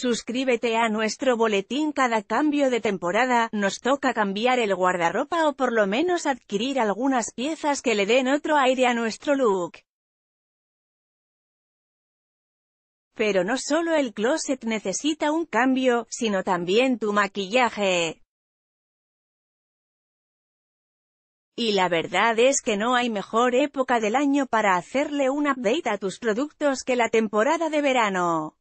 Suscríbete a nuestro boletín cada cambio de temporada, nos toca cambiar el guardarropa o por lo menos adquirir algunas piezas que le den otro aire a nuestro look. Pero no solo el closet necesita un cambio, sino también tu maquillaje. Y la verdad es que no hay mejor época del año para hacerle un update a tus productos que la temporada de verano.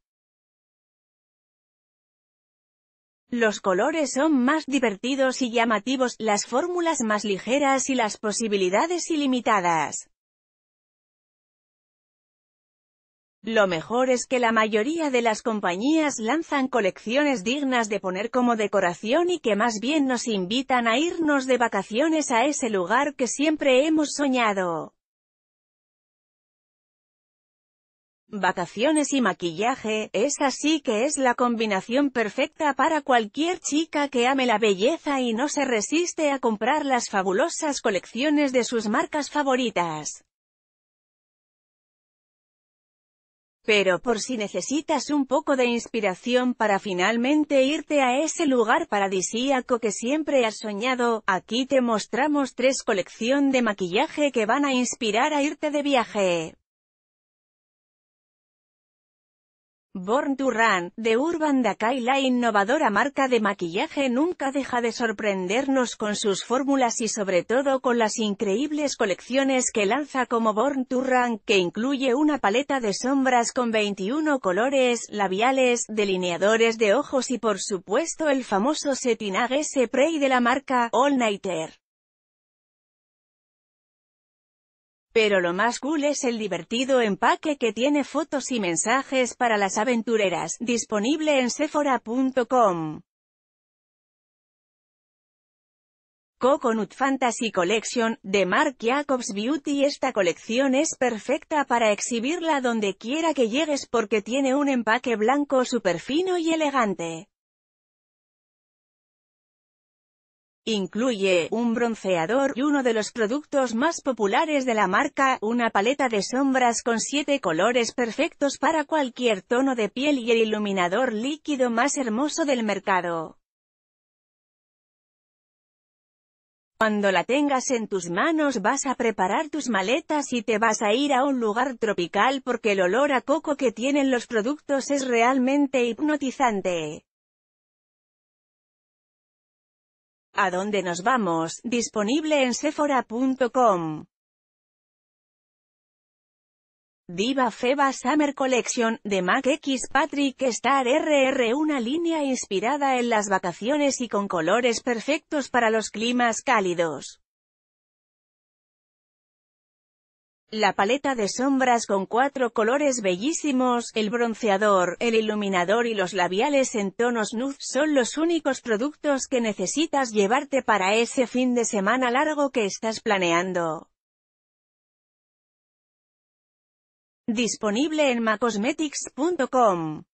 Los colores son más divertidos y llamativos, las fórmulas más ligeras y las posibilidades ilimitadas. Lo mejor es que la mayoría de las compañías lanzan colecciones dignas de poner como decoración y que más bien nos invitan a irnos de vacaciones a ese lugar que siempre hemos soñado. vacaciones y maquillaje, es así que es la combinación perfecta para cualquier chica que ame la belleza y no se resiste a comprar las fabulosas colecciones de sus marcas favoritas. Pero por si necesitas un poco de inspiración para finalmente irte a ese lugar paradisíaco que siempre has soñado, aquí te mostramos tres colección de maquillaje que van a inspirar a irte de viaje. Born to Run, de Urban Decay la innovadora marca de maquillaje nunca deja de sorprendernos con sus fórmulas y sobre todo con las increíbles colecciones que lanza como Born to Run, que incluye una paleta de sombras con 21 colores, labiales, delineadores de ojos y por supuesto el famoso Setinag S-Prey de la marca All Nighter. Pero lo más cool es el divertido empaque que tiene fotos y mensajes para las aventureras, disponible en sephora.com. Coconut Fantasy Collection, de Mark Jacobs Beauty Esta colección es perfecta para exhibirla donde quiera que llegues porque tiene un empaque blanco super fino y elegante. Incluye un bronceador y uno de los productos más populares de la marca, una paleta de sombras con 7 colores perfectos para cualquier tono de piel y el iluminador líquido más hermoso del mercado. Cuando la tengas en tus manos vas a preparar tus maletas y te vas a ir a un lugar tropical porque el olor a coco que tienen los productos es realmente hipnotizante. ¿A dónde nos vamos? Disponible en sephora.com. Diva Feba Summer Collection, de Mac X Patrick Star RR una línea inspirada en las vacaciones y con colores perfectos para los climas cálidos. La paleta de sombras con cuatro colores bellísimos, el bronceador, el iluminador y los labiales en tonos nude son los únicos productos que necesitas llevarte para ese fin de semana largo que estás planeando. Disponible en macosmetics.com